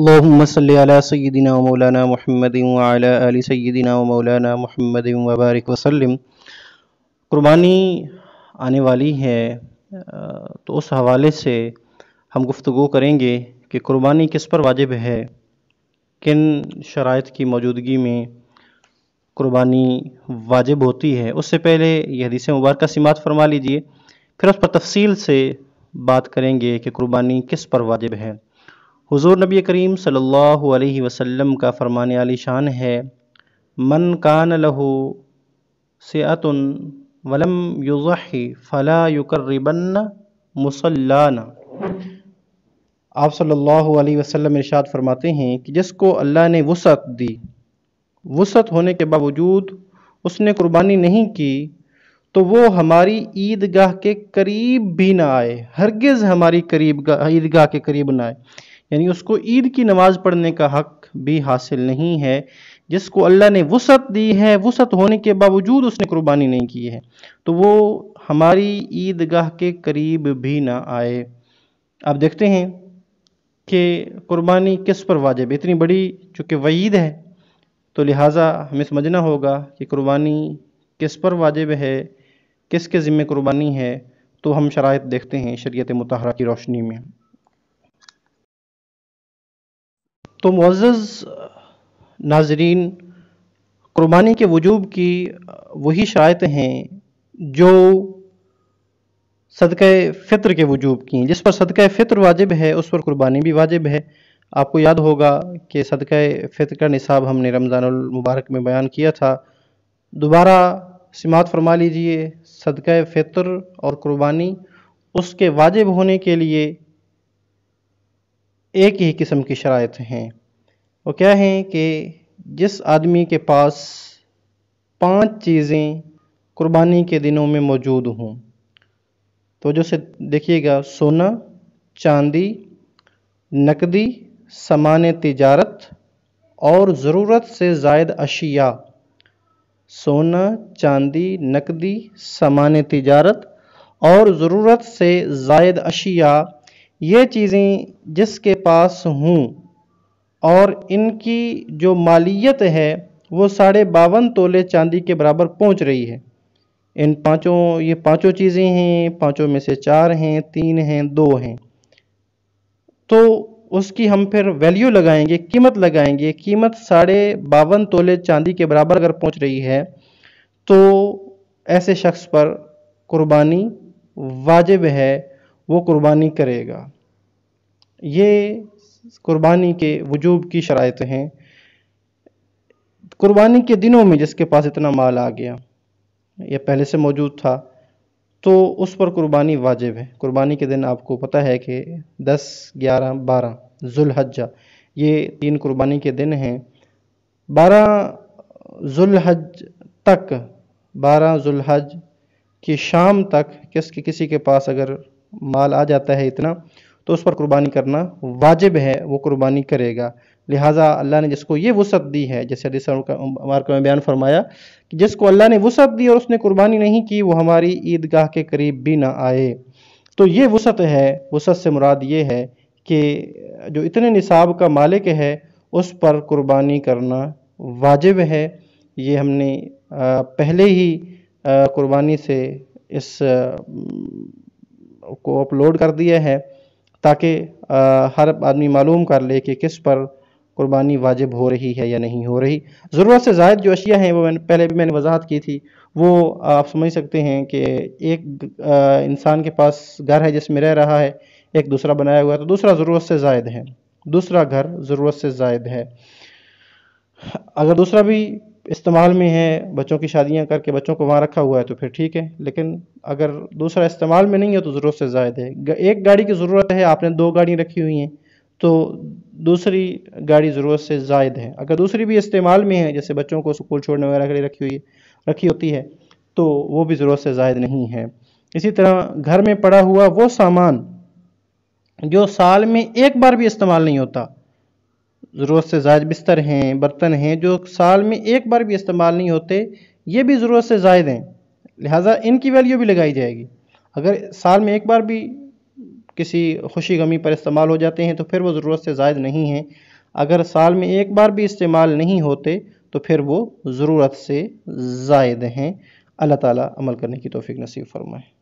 सैदिना मौलाना महमद अली सैदिना मौलाना महमद वबारक वसलम कुर्बानी आने वाली है तो उस हवाले से हम गुफ्तु करेंगे कि कुर्बानी किस पर वाजिब है किन शरात की मौजूदगी में कुर्बानी वाजिब होती है उससे पहले यह हदीस मुबारक समात फरमा लीजिए फिर उस पर तफसील से बात करेंगे कि कुर्बानी किस पर वाजिब है हुजूर नबी करीम सल्लल्लाहु अलैहि वसल्लम का फ़रमाने आली शान है मन कान लहू सतन वलम युज़ी फ़ला युकर्रिबन मुसल्लाना आप सल्लल्लाहु अलैहि वसल्लम इरशाद फरमाते हैं कि जिसको अल्लाह ने वसत दी वसत होने के बावजूद उसने कुर्बानी नहीं की तो वो हमारी ईदगाह के करीब भी ना आए हरगिज़ हमारी करीब ईदगाह के करीब ना आए यानी उसको ईद की नमाज पढ़ने का हक भी हासिल नहीं है जिसको अल्लाह ने वसत दी है वसत होने के बावजूद उसने कुर्बानी नहीं की है तो वो हमारी ईदगाह के करीब भी ना आए आप देखते हैं कि कुर्बानी किस पर वाजिब इतनी बड़ी चूँकि वईद है तो लिहाजा हमें समझना होगा कि कुर्बानी किस पर वाजिब है किसके ज़िम्मे कुर्बानी है तो हम शराइ देखते हैं शरीत मतहरा की रोशनी में तो मुआज़ नाजरीन कुर्बानी के वजूब की वही शरात हैं जो सदक़ फ़ितर के वजूब की जिस पर सदक़ फ़ितर वाजिब है उस पर कुर्बानी भी वाजिब है आपको याद होगा कि सदक़ फ़ितर का निसाब हमने रमज़ानमबारक में बयान किया था दोबारा समात फरमा लीजिए सदक़ फ़ितर और कुर्बानी उसके वाजिब होने के लिए एक ही किस्म की शरात हैं वो क्या हैं कि जिस आदमी के पास पांच चीज़ें कुर्बानी के दिनों में मौजूद हों तो जो से देखिएगा सोना चांदी नकदी सामान तजारत और ज़रूरत से जायद अशिया सोना चांदी नकदी सामान तजारत और ज़रूरत से जायद अशिया ये चीज़ें जिसके पास हूँ और इनकी जो मालियत है वो साढ़े बावन तोले चांदी के बराबर पहुँच रही है इन पांचों ये पांचों चीज़ें हैं पांचों में से चार हैं तीन हैं दो हैं तो उसकी हम फिर वैल्यू लगाएंगे कीमत लगाएंगे कीमत साढ़े बावन तोले चांदी के बराबर अगर पहुंच रही है तो ऐसे शख्स पर कुर्बानी वाजिब है वो कुर्बानी करेगा ये कुर्बानी के वजूब की शरात हैं कुर्बानी के दिनों में जिसके पास इतना माल आ गया यह पहले से मौजूद था तो उस पर कुर्बानी वाजिब है कुर्बानी के दिन आपको पता है कि 10, 11, 12 जुल्हजा ये तीन कुर्बानी के दिन हैं 12 जुल्हज तक 12 जुल्हज की शाम तक किस किसी के पास अगर माल आ जाता है इतना तो उस पर कुर्बानी करना वाजिब है वो कुर्बानी करेगा लिहाजा अल्लाह ने जिसको ये वसत दी है जैसे मार्क में बयान फरमाया कि जिसको अल्लाह ने वसत दी और उसने कुर्बानी नहीं की वो हमारी ईदगाह के करीब भी ना आए तो ये वसत है वसत से मुराद ये है कि जो इतने निसाब का मालिक है उस पर कुर्बानी करना वाजिब है ये हमने पहले ही कुर्बानी से इस को अपलोड कर दिया है ताकि हर आदमी मालूम कर ले कि किस पर कुर्बानी वाजिब हो रही है या नहीं हो रही ज़रूरत से ज़ायद जो अशिया हैं वो मैंने पहले भी मैंने वजाहत की थी वो आप समझ सकते हैं कि एक इंसान के पास घर है जिसमें रह रहा है एक दूसरा बनाया हुआ है तो दूसरा ज़रूरत से ज़ायद है दूसरा घर ज़रूरत से ज़ायद है अगर दूसरा भी इस्तेमाल में है बच्चों की शादियां करके बच्चों को वहाँ रखा हुआ है तो फिर ठीक है लेकिन अगर दूसरा इस्तेमाल में नहीं है तो ज़रूरत से ज़ायद है एक गाड़ी की ज़रूरत है आपने दो गाड़ी रखी हुई हैं तो दूसरी गाड़ी ज़रूरत से ज़ायद है अगर दूसरी भी इस्तेमाल में है जैसे बच्चों को स्कूल छोड़ने वगैरह के लिए रखी हुई रखी होती है तो वो भी ज़रूरत से ज़ायद नहीं है इसी तरह घर में पड़ा हुआ वो सामान जो साल में एक बार भी इस्तेमाल नहीं होता ज़रूरत से जायद बिस्तर हैं बर्तन हैं जो साल में एक बार भी इस्तेमाल नहीं होते ये भी ज़रूरत से जायद हैं लिहाजा इनकी वैल्यू भी लगाई जाएगी अगर साल में एक बार भी किसी खुशी गमी पर इस्तेमाल हो जाते हैं तो फिर वो ज़रूरत से जायद नहीं हैं अगर साल में एक बार भी इस्तेमाल नहीं होते तो फिर वो ज़रूरत से जायद हैं अल्लाह ताला अमल करने की तोफ़ी नसीब फरमाए